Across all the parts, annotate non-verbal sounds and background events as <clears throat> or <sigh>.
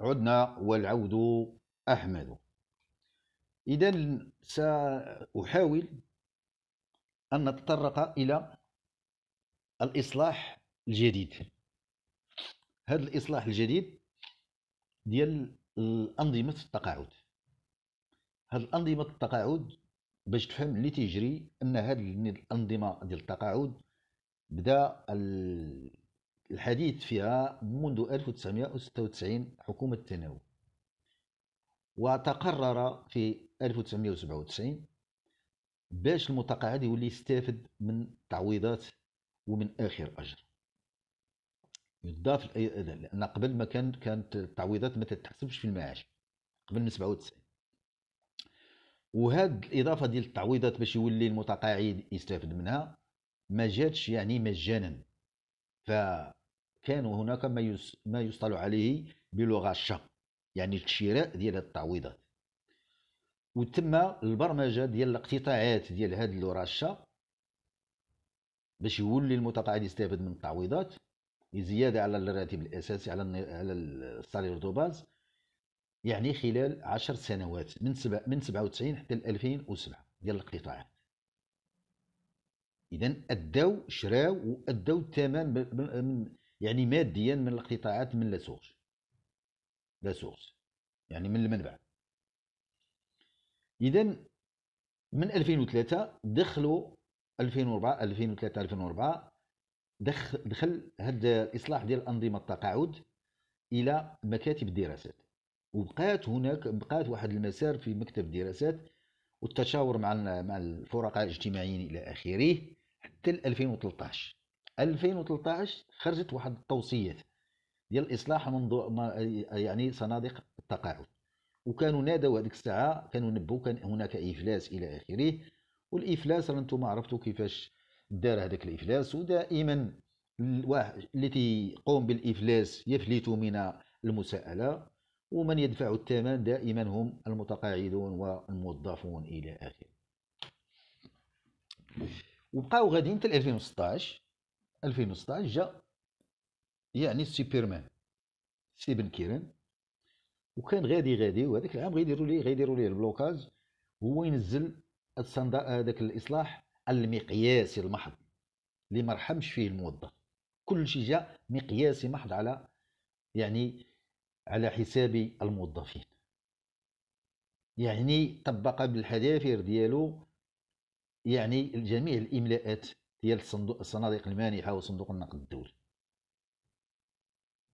عدنا والعود أحمد إذا سأحاول أن نتطرق إلى الإصلاح الجديد هذا الإصلاح الجديد ديال الأنظمة التقاعد هاد الأنظمة التقاعد باش تفهم اللي تيجري أن هاد الأنظمة ديال التقاعد بدا الحديث فيها منذ 1996 حكومة التناوب وتقرر في 1997 باش المتقاعد يولي يستافد من تعويضات ومن آخر أجر يضاف لأن قبل ما كان كانت التعويضات ما تتحسبش في المعاش قبل من 97 وهاد الإضافة ديال التعويضات باش يولي المتقاعد يستافد منها ما جاتش يعني مجانا ف كان هناك ما يس ما يصطلح عليه بلغه الشا يعني الشراء ديال التعويضات وتم البرمجه ديال الاقتطاعات ديال هاد اللغه الشا باش يولي المتقاعد يستافد من التعويضات زياده على الراتب الاساسي على على السالير دو باز يعني خلال 10 سنوات من سبع من 97 حتى 2007 ديال الاقتطاعات اذا اداو شراو واداو الثمن من يعني ماديا من القطاعات من لا سورس لا سورس يعني من المنبع اذا من 2003 دخلوا 2004 2003 2004 دخل دخل هذا الاصلاح ديال انظمه التقاعد الى مكاتب الدراسات وبقات هناك بقات واحد المسار في مكتب الدراسات والتشاور مع مع الفرقاء الاجتماعيين الى اخره حتى 2013 2013 خرجت واحد التوصيات ديال الاصلاح منظو... يعني صناديق التقاعد وكانوا نادوا هذيك الساعه كانوا نبوا كان هناك افلاس الى اخره والافلاس راه انتم عرفتوا كيفاش دار هذاك الافلاس ودائما الواحد اللي تيقوم بالافلاس يفلت من المساءله ومن يدفع الثمن دائما هم المتقاعدون والموظفون الى اخره وبقاو غاديين حتى 2016 2016 جا يعني سوبرمان ستيفن كيرن كيران وكان غادي غادي وهذاك العام غيديروا ليه غيديروا ليه البلوكاج هو ينزل هذاك الاصلاح المقياسي المحض اللي ما رحمش فيه الموظف كل شيء جاء مقياسي محض على يعني على حساب الموظفين يعني طبق بالحذافير ديالو يعني جميع الاملاءات ديال الصناديق المانحه وصندوق النقد الدولي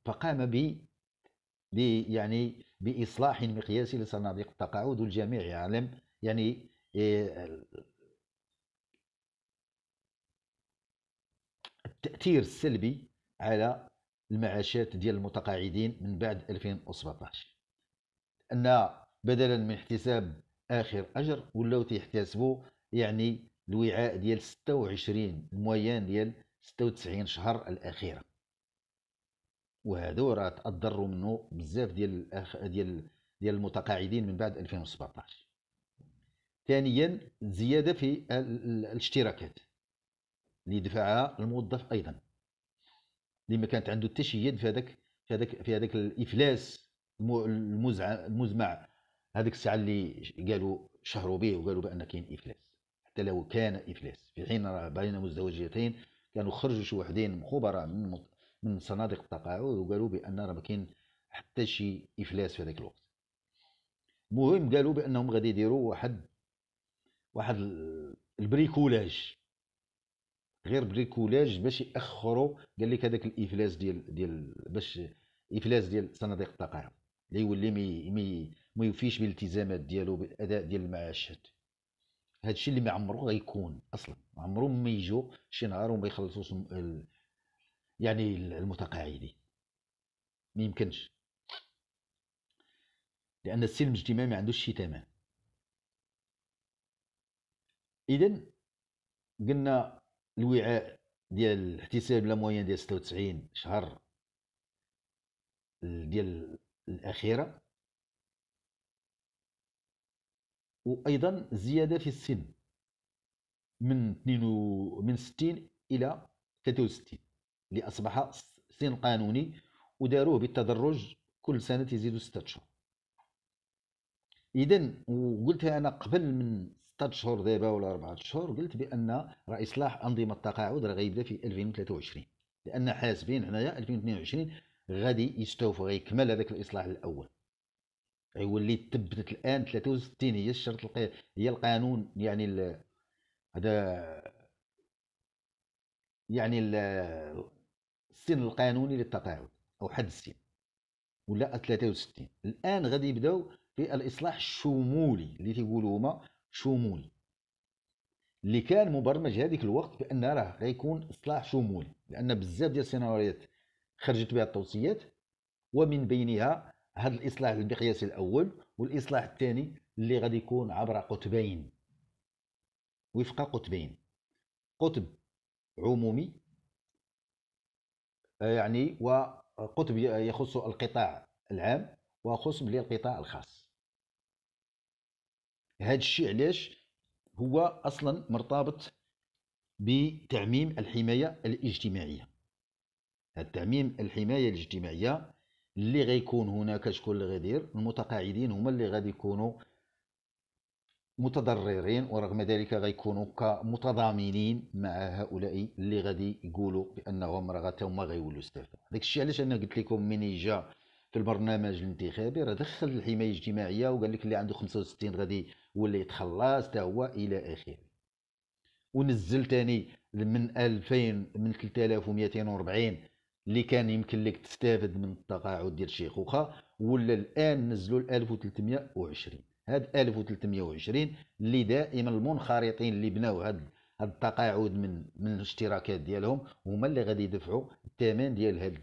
فقام ب يعني باصلاح مقياسي لصناديق التقاعد والجميع يعلم يعني آه، التاثير السلبي على المعاشات ديال المتقاعدين من بعد 2017 ان بدلا من احتساب اخر اجر ولاو تيحتسبوا يعني الوعاء ديال 26 المويان ديال 96 شهر الاخيره وهذا راه تاضروا منه بزاف ديال الأخ... ديال ديال المتقاعدين من بعد 2017 ثانيا زياده في الاشتراكات اللي دفعها الموظف ايضا اللي ما كانت عنده حتى شي يد في هذاك في هذاك في هذاك الافلاس المزمع المزمع هذيك الساعه اللي قالوا شهروا به وقالوا بان كاين افلاس حتى لو كان إفلاس في حين بين مزدوجيتين كانوا خرجوا شي وحدين خبراء من من صناديق التقاعد وقالوا بأن راه ما كاين حتى شي إفلاس في هذاك الوقت المهم قالوا بأنهم غادي يديروا واحد واحد البريكولاج غير بريكولاج باش ياخروا قال لك هذاك الافلاس ديال ديال باش افلاس ديال صناديق التقاعد اللي يولي مي مي ما يوفيش بالالتزامات ديالو بالاداء ديال المعاشات هذا الشيء اللي ما عمره غيكون اصلا ما عمرهم ما يجوا شي نهار وما يخلصوش ال... يعني المتقاعدين ما يمكنش لان السلم الاجتماعي ما عندوش شي تمام اذا قلنا الوعاء ديال الاحتساب لا موين ديال 96 شهر ديال الاخيره وايضا زياده في السن من 2 من 60 الى 63 اللي اصبح سن قانوني وداروه بالتدرج كل سنه تزيدوا 6 اشهر اذا وقلتها انا قبل من 6 اشهر دابا ولا 4 اشهر قلت بان راه اصلاح انظمه التقاعد راه غيبدا في 2023 لان حاسبين حنايا 2022 غادي يستوفوا غيكمل هذاك الاصلاح الاول غيولي تثبتت الان 63 هي الشرط القي... هي القانون يعني ال... هذا يعني ال... السن القانوني للتقاعد او حد السن ولا 63 الان غادي يبداو في الاصلاح الشمولي اللي تيقولوا هما شمولي اللي كان مبرمج هذيك الوقت بان راه غيكون اصلاح شمولي لان بزاف ديال السيناريوهات خرجت بها التوصيات ومن بينها هذا الاصلاح المقياسي الاول والاصلاح الثاني اللي غادي يكون عبر قطبين وفق قطبين قطب عمومي آه، يعني وقطب يخص القطاع العام وخص للقطاع الخاص هذا الشيء علاش هو اصلا مرتبط بتعميم الحمايه الاجتماعيه التعميم الحمايه الاجتماعيه اللي غيكون هناك شكون اللي غيدير المتقاعدين هما اللي غادي يكونوا متضررين ورغم ذلك غيكونوا كمتضامنين مع هؤلاء اللي غادي يقولوا بانهم راه حتى هما غيولوا استعفاء داك الشيء علاش انا قلت لكم ملي جا في البرنامج الانتخابي راه دخل الحمايه الاجتماعيه وقال لك اللي عنده 65 غادي ولا يتخلص حتى هو الى اخره ونزل ثاني من 2000 من 3240 اللي كان يمكن لك تستافد من التقاعد ديال شيخوخه ولا الان نزلوا ل 1320 هاد 1320 اللي دائما المنخرطين اللي بناو هاد هاد التقاعد من من الاشتراكات ديالهم هما اللي غادي يدفعوا الثمن ديال هاد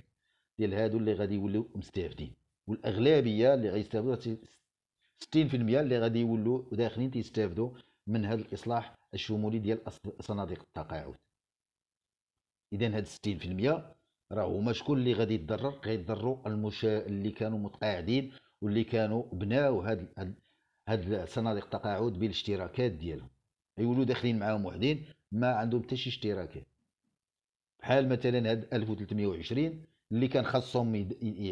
ديال هادو اللي غادي يوليو مستافدين والاغلبيه اللي غيستافدوا 60% اللي غادي يولوا داخلين تيستافدوا من هذا الاصلاح الشمولي ديال صناديق التقاعد اذا هاد 60% راه هما شكون اللي غادي يتضرر غيتضروا المشا اللي كانوا متقاعدين واللي كانوا بناو هاد هاد, صناديق التقاعد بالاشتراكات ديالهم يولوا داخلين معاهم وحدين ما عندهم حتى شي اشتراكات بحال مثلا هاد 1320 اللي كان خاصهم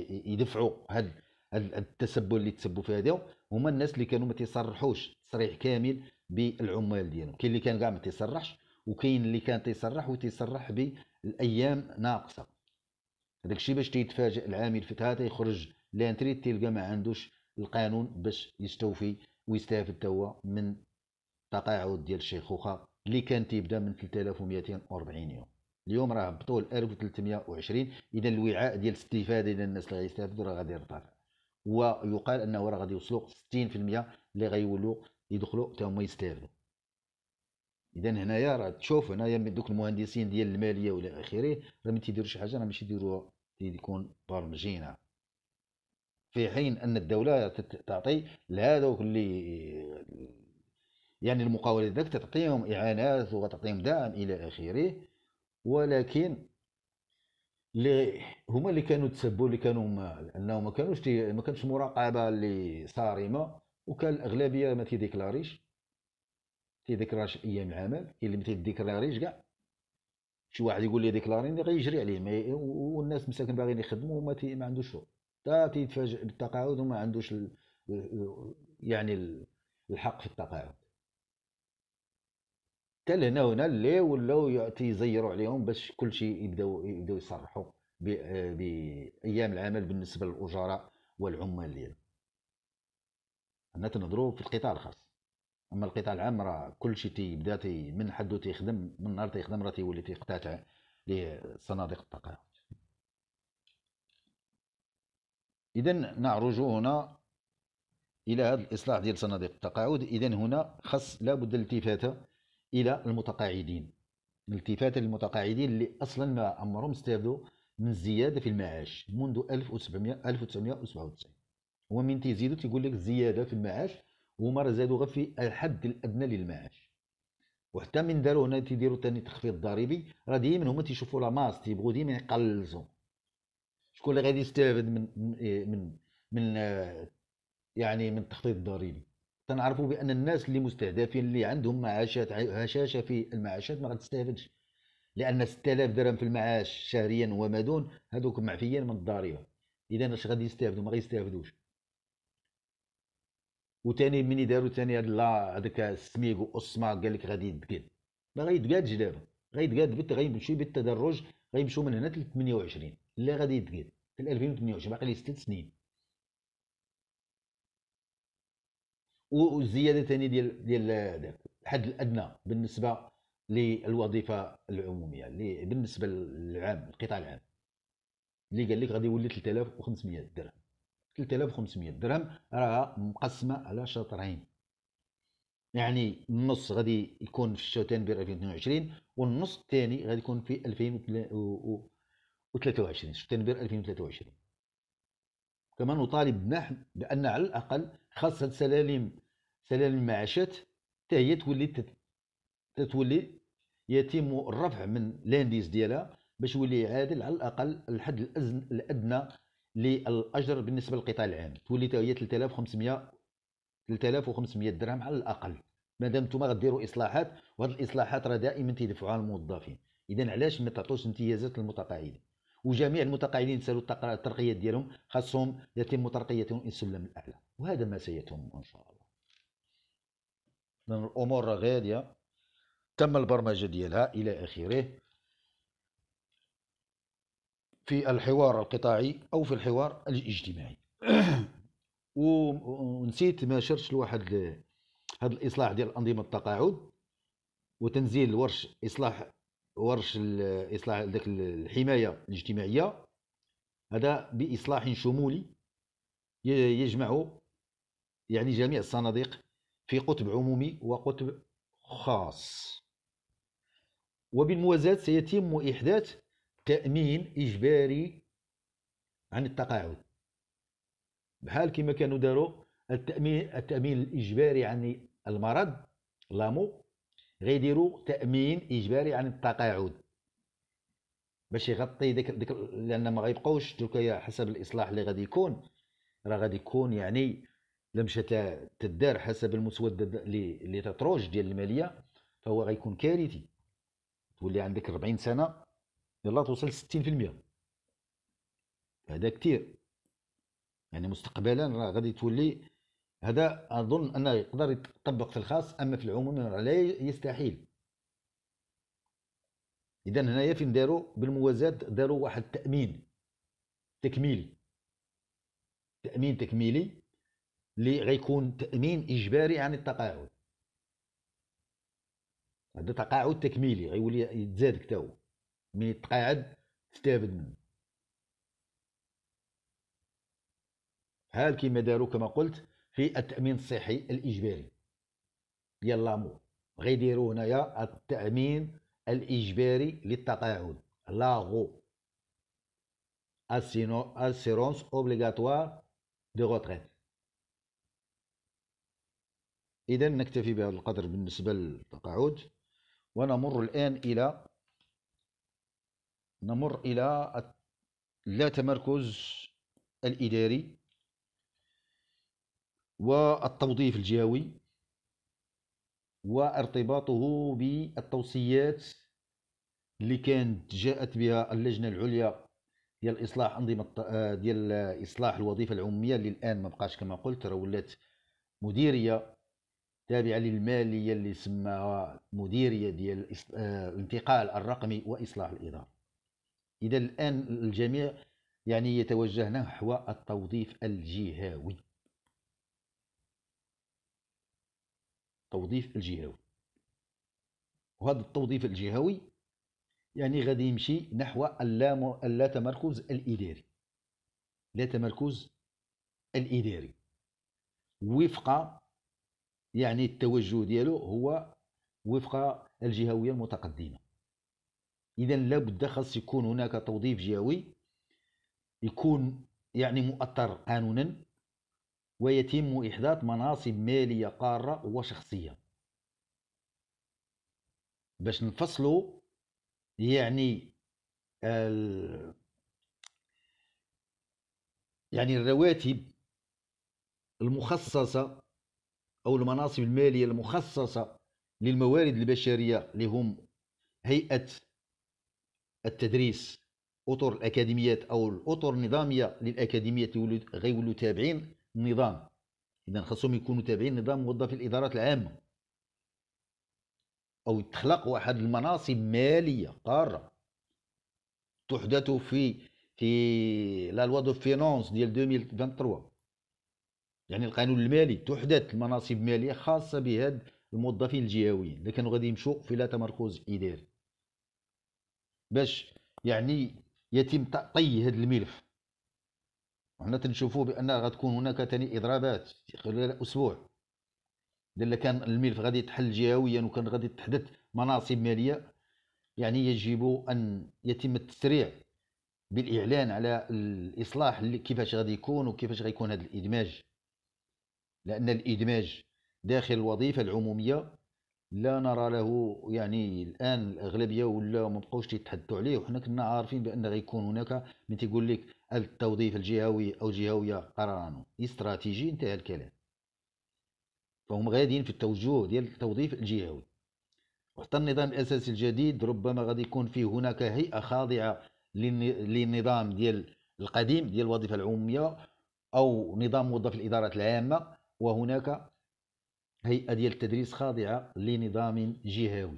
يدفعوا هاد التسبب اللي تسبوا في هذا هما الناس اللي كانوا ما تيصرحوش تصريح كامل بالعمال ديالهم كاين اللي كان كاع ما تيصرحش وكاين اللي كان تيصرح وتيصرح بالايام ناقصه هذاك الشيء باش تيتفاجئ العامل فتره تيخرج لانتريت تلقى ما عندوش القانون باش يستوفي ويستافد توا من تقاعد ديال الشيخوخه اللي كان تيبدا من 3240 يوم اليوم راه هبطوا ل 1320 اذا الوعاء ديال الاستفاده ديال الناس اللي غيستافدوا راه غادي يرتفع ويقال انه راه غادي يوصلوا 60% اللي غيولوا يدخلوا حتى هما يستافدوا اذا هنايا راه تشوف هنايا دوك المهندسين ديال الماليه والى اخره راه ما تيديروا شي حاجه راه ماشي يديروها تيكون برمجينا في حين ان الدوله تعطي لهذوك اللي يعني المقاولات ذاك تعطيهم اعانات وتعطيهم دعم الى اخره ولكن اللي هما اللي كانوا تسبوا اللي كانوا ما انهم ما كانوش ما كانش مراقبه اللي صارمه وكان الاغلبيه ما تيديكلاريش يذكراش ايام العمل كاين اللي ما تيديكلاريش كاع شي واحد يقول لي ديكلاريني غيجري عليه ما والناس مساكن باغيين يخدموا وما تي ما عندوش شغل حتى تيتفاجئ بالتقاعد وما عندوش ال... يعني الحق في التقاعد حتى لهنا هنا اللي ولاو تيزيروا عليهم باش كلشي يبداو يبداو يصرحوا بايام العمل بالنسبه للاجراء والعمال ديالهم حنا تنهضروا في القطاع الخاص اما القطاع العام راه كلشي تيبدا تي من حدو تيخدم من نهار تيخدم راه تيولي تيقتاتع ليه صناديق التقاعد اذا نعرج هنا الى هذا الاصلاح ديال صناديق التقاعد اذا هنا خص لابد الالتفاته الى المتقاعدين الالتفاته للمتقاعدين اللي اصلا ما عمرهم استفادوا من الزياده في المعاش منذ 1700 1997 ومن تيزيدوا تيقول لك الزياده في المعاش هما راه زادوا غير في الحد الادنى للمعاش وحتى من داروا هنا تيديروا ثاني تخفيض ضريبي راه ديما هما تيشوفوا لا ماس تيبغوا ديما يقلصوا شكون اللي غادي يستافد من من إيه، من يعني من التخفيض الضريبي تنعرفوا بان الناس اللي مستهدفين اللي عندهم معاشات هشاشه في المعاشات ما غتستافدش لان 6000 درهم في المعاش شهريا وما دون هذوك معفيين من الضريبه اذا اش غادي يستافدوا ما غيستافدوش وثاني ملي داروا ثاني لا هذاك السميغ واسما قال لك غادي يتقاد ما غيتقادش دابا غيتقاد بت غيمشي بالتدرج غيمشيو من هنا ل 28 لا غادي يتقاد في 2028 باقي لي 6 سنين والزياده ثاني ديال ديال الحد الادنى بالنسبه للوظيفه العموميه اللي بالنسبه للعام القطاع العام اللي قال لك غادي يولي 3500 درهم 3500 درهم راه مقسمه على شطرين يعني النص غادي يكون في شوتنبير 2022 والنص الثاني غادي يكون في 2023 شوتنبير 2023 كما نطالب نحن بان على الاقل خاص هاد سلالم سلالم المعاشات حتى هي تولي تتولي يتم الرفع من لانديز ديالها باش يولي عادل على الاقل الحد الادنى للاجر بالنسبه للقطاع العام تولي حتى هي 3500 3500 درهم على الاقل ما دام نتوما غديروا اصلاحات وهذه الاصلاحات راه دائما تيدفعوها الموظفين اذا علاش ما تعطوش امتيازات للمتقاعدين وجميع المتقاعدين سالوا الترقيات ديالهم خاصهم يتم ترقيتهم الى السلم الاعلى وهذا ما سيتم ان شاء الله لان الامور غاديه تم البرمجه ديالها الى اخره في الحوار القطاعي أو في الحوار الاجتماعي <clears throat> ونسيت ما شرتش لواحد هذا الإصلاح ديال أنظمة التقاعد وتنزيل ورش إصلاح ورش إصلاح ذاك الحماية الاجتماعية هذا بإصلاح شمولي يجمع يعني جميع الصناديق في قطب عمومي وقطب خاص وبالموازاة سيتم إحداث تامين اجباري عن التقاعد بحال كما كانوا داروا التامين التامين الاجباري عن المرض لامو غيديروا تامين اجباري عن التقاعد باش يغطي ديك, ديك لان ما غيبقاوش دوكا حسب الاصلاح اللي غادي يكون راه غادي يكون يعني لمشة تدار حسب المسودة اللي اللي تتروج ديال الماليه فهو غيكون كارثي تولي عندك 40 سنه يلا توصل 60% هذا كثير يعني مستقبلا راه غادي تولي هذا اظن انه يقدر يطبق في الخاص اما في العموم لا يستحيل اذا هنايا فين داروا بالموازاه داروا واحد التامين تكميل تامين تكميلي اللي غيكون تامين اجباري عن التقاعد هذا تقاعد تكميلي غيولي يتزاد كتاوه هو من يتقاعد تستافد منه بحال كيما داروا كما قلت في التامين الصحي الاجباري ديال لامور غيديروا هنايا التامين الاجباري للتقاعد لاغو اسيرونس اوبليغاتوار دي روتريت اذا نكتفي بهذا القدر بالنسبه للتقاعد ونمر الان الى نمر إلى لا تمركز الإداري والتوظيف الجهوي وارتباطه بالتوصيات اللي كانت جاءت بها اللجنه العليا ديال اصلاح انظمه آه، ديال اصلاح الوظيفه العموميه اللي الان ما بقاش كما قلت راه ولات مديريه تابعه للماليه اللي سماها مديريه ديال الانتقال آه، الرقمي واصلاح الاداره إذا الآن الجميع يعني يتوجه نحو التوظيف الجهوي التوظيف الجهوي وهذا التوظيف الجهوي يعني غادي يمشي نحو اللا تمركز الإداري لا تمركز الإداري وفق يعني التوجه ديالو هو وفق الجهوية المتقدمة اذا لابد خاص يكون هناك توظيف جهوي يكون يعني مؤطر قانونا ويتم احداث مناصب ماليه قاره وشخصيه باش نفصلوا يعني ال... يعني الرواتب المخصصه او المناصب الماليه المخصصه للموارد البشريه اللي هم هيئه التدريس اطر الاكاديميات او الاطر النظاميه للاكاديميات غيولوا تابعين النظام اذا خاصهم يكونوا تابعين نظام موظفي الادارات العامه او تخلق واحد المناصب ماليه قاره تحدث في في لا لوا دو فينونس ديال 2023 يعني القانون المالي تحدث مناصب ماليه خاصه بهاد الموظفين الجهويين اللي كانوا غادي يمشوا في لا تمركز اداري باش يعني يتم طي هذا الملف وحنا تنشوفوا بان غتكون هناك ثاني اضرابات خلال اسبوع الا كان الملف غادي يتحل جهويا وكان غادي تحدث مناصب ماليه يعني يجب ان يتم التسريع بالاعلان على الاصلاح كيفاش غادي يكون وكيفاش غيكون هذا الادماج لان الادماج داخل الوظيفه العموميه لا نرى له يعني الان الاغلبيه ولا ما بقاوش تيتحدوا عليه وحنا كنا عارفين بان غيكون هناك من تيقول لك التوظيف الجهوي او جهويه قرار استراتيجي انتهى الكلام فهم غاديين في التوجه ديال التوظيف الجهوي وحتى النظام الاساسي الجديد ربما غادي يكون فيه هناك هيئه خاضعه للنظام ديال القديم ديال الوظيفه العموميه او نظام موظف الادارات العامه وهناك هيئة ديال التدريس خاضعة لنظام جهوي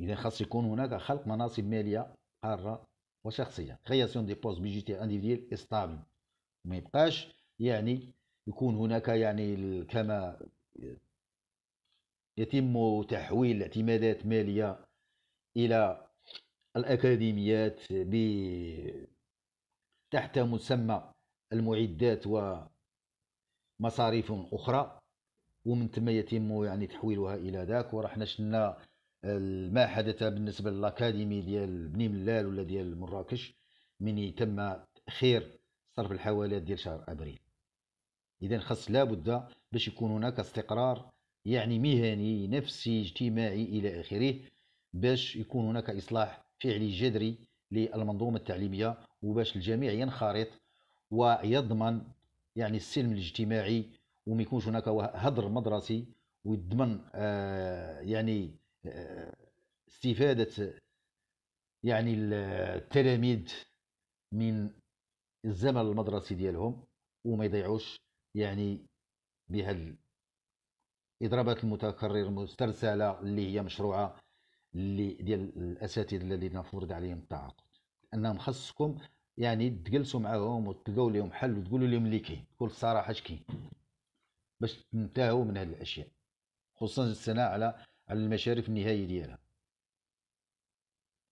إذا خاص يكون هناك خلق مناصب مالية حارة وشخصية كرياسيون دي بوست بيجيتي انديفيديل استابل ما يبقاش يعني يكون هناك يعني كما يتم تحويل اعتمادات مالية إلى الأكاديميات تحت مسمى المعدات و مصاريف اخرى ومن ثم يتم يعني تحويلها الى ذاك وراح شفنا ما حدث بالنسبه للاكاديمي ديال بني ملال ولا ديال مراكش من تم تاخير صرف الحوالات ديال شهر ابريل اذا خاص لابد باش يكون هناك استقرار يعني مهني نفسي اجتماعي الى اخره باش يكون هناك اصلاح فعلي جذري للمنظومه التعليميه وباش الجميع ينخرط ويضمن يعني السلم الاجتماعي وما يكونش هناك هدر مدرسي ويضمن آه، يعني آه، استفاده يعني التلاميذ من الزمن المدرسي ديالهم وما يضيعوش يعني بهاد الاضرابات المتكرره المسترسله اللي هي مشروعه اللي ديال الاساتذه الذين فرض عليهم التعاقد انهم خصكم يعني تجلسوا معاهم وتلقاو لهم حل وتقولوا لهم اللي كاين تقول الصراحه اش كاين باش تنتهوا من هذه الاشياء خصوصا السنه على على المشارف النهائيه ديالها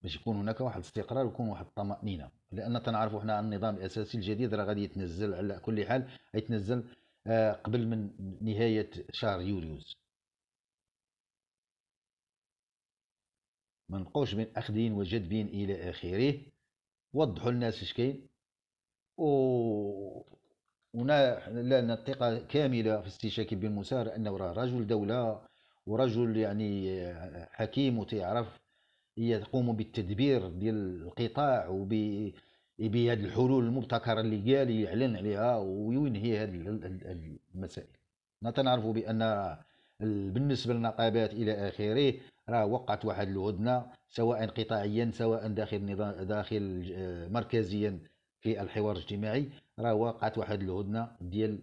باش يكون هناك واحد الاستقرار ويكون واحد الطمأنينة لأن تنعرفوا حنا النظام الأساسي الجديد راه غادي يتنزل على كل حال يتنزل آه، قبل من نهاية شهر يوليوز ما نبقوش بين أخذين وجدبين إلى آخره وضحوا للناس اش كاين و هنا لنا الثقه كامله في استشاكي بن مسار انه راه رجل دوله ورجل يعني حكيم وتيعرف يقوم بالتدبير ديال القطاع وب بهذه الحلول المبتكره اللي قال يعلن عليها وينهي هذه المسائل نتنعرف بان بالنسبه للنقابات الى اخره راه وقعت واحد الهدنه سواء قطاعيا سواء داخل داخل آه، مركزيا في الحوار الاجتماعي راه وقعت واحد الهدنه ديال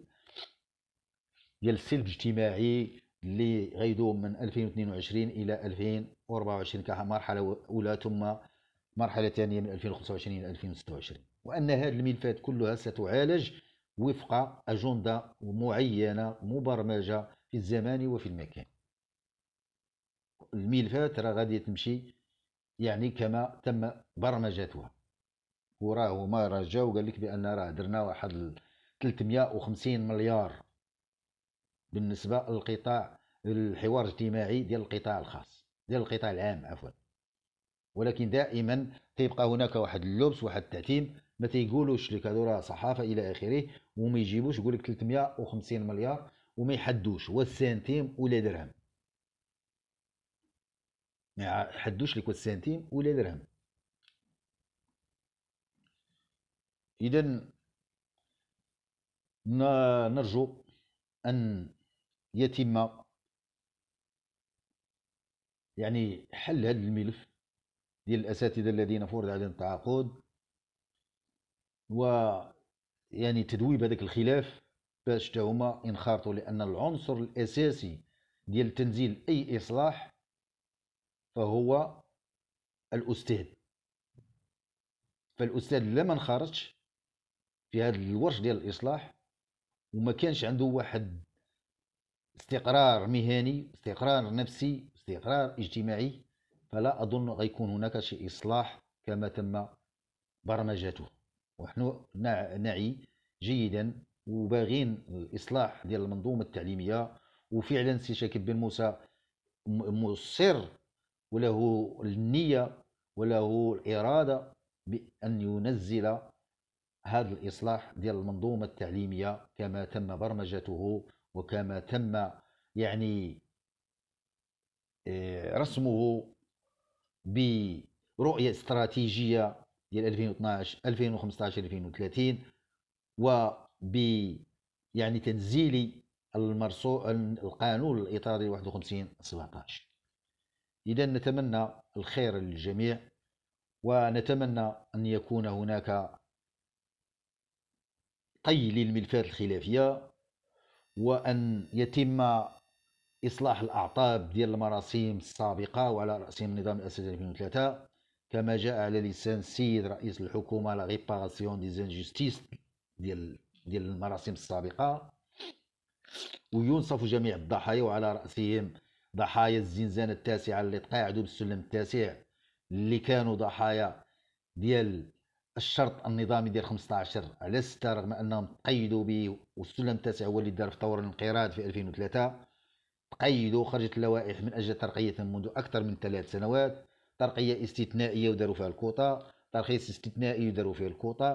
ديال السلب الاجتماعي اللي غيدوم من 2022 الى 2024 كمرحله اولى ثم مرحله ثانيه من 2025 الى 2026 وان هذه الملفات كلها ستعالج وفق اجنده معينه مبرمجه في الزمان وفي المكان الملفات راه غادي تمشي يعني كما تم برمجتها وراه هما راه جا وقال لك بان راه درنا واحد 350 مليار بالنسبه للقطاع الحوار الاجتماعي ديال القطاع الخاص ديال القطاع العام عفوا ولكن دائما تيبقى هناك واحد اللبس واحد التعتيم ما تيقولوش لك هذو راه صحافه الى اخره وما يجيبوش يقول لك 350 مليار وما يحدوش والسنتيم ولا درهم ما يحدوش لك والسنتيم ولا درهم اذا نرجو ان يتم يعني حل هذا الملف ديال الاساتذه الذين فرض عليهم التعاقد و يعني تدويب هذاك الخلاف باش تاهما هما ينخرطوا لان العنصر الاساسي ديال تنزيل اي اصلاح فهو الاستاذ فالاستاذ لما انخرطش في هذا الورش ديال الاصلاح وما كانش عنده واحد استقرار مهني استقرار نفسي استقرار اجتماعي فلا اظن غيكون هناك شي اصلاح كما تم برمجته ونحن نعي جيدا وباغين الاصلاح ديال المنظومه التعليميه وفعلا سي شاكر بن موسى مصر وله النيه وله الاراده بان ينزل هذا الاصلاح ديال المنظومه التعليميه كما تم برمجته وكما تم يعني آه، رسمه برؤيه استراتيجيه ديال 2012 2015 2030 و ب يعني تنزيل المرسو القانون الاطاري 51 17 اذا نتمنى الخير للجميع ونتمنى ان يكون هناك طي للملفات الخلافيه وان يتم اصلاح الاعطاب ديال المراسيم السابقه وعلى راسهم النظام الاساسي 2003 كما جاء على لسان السيد رئيس الحكومه لا ريباراسيون دي زانجستيس ديال ديال المراسم السابقه وينصف جميع الضحايا وعلى راسهم ضحايا الزنزانه التاسعه اللي تقاعدوا بالسلم التاسع اللي كانوا ضحايا ديال الشرط النظامي ديال 15 على 6 رغم انهم تقيدوا به والسلم التاسع هو اللي دار في طور الانقراض في 2003 تقيدوا خرجت اللوائح من اجل ترقيه منذ اكثر من ثلاث سنوات ترقيه استثنائيه وداروا فيها الكوطه ترخيص استثنائي وداروا فيه الكوطه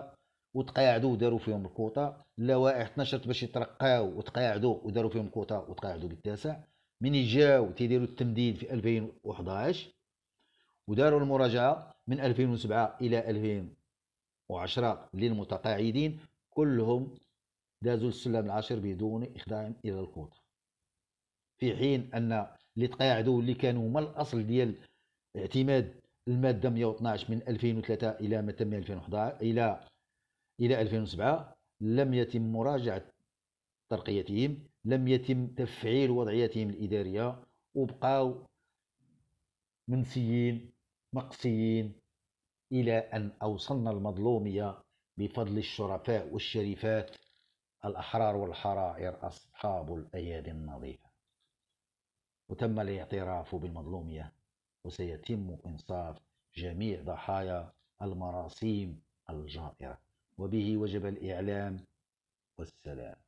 وتقاعدوا وداروا فيهم الكوطه اللوائح تنشط باش يترقاو وتقاعدوا وداروا فيهم الكوطه وتقاعدوا بالتاسع من جاو تيديروا التمديد في 2011 وداروا المراجعه من 2007 الى 2010 للمتقاعدين كلهم دازوا السلم العاشر بدون إخضاع الى الكوطه في حين ان اللي تقاعدوا اللي كانوا ما الاصل ديال اعتماد الماده 112 من 2003 الى ما تم 2011 الى إلى 2007 لم يتم مراجعة ترقيتهم لم يتم تفعيل وضعيتهم الإدارية وبقاو منسيين مقصيين إلى أن أوصلنا المظلومية بفضل الشرفاء والشريفات الأحرار والحرائر أصحاب الأيادي النظيفة وتم الاعتراف بالمظلومية وسيتم إنصاف جميع ضحايا المراسيم الجائرة وبه وجب الإعلام والسلام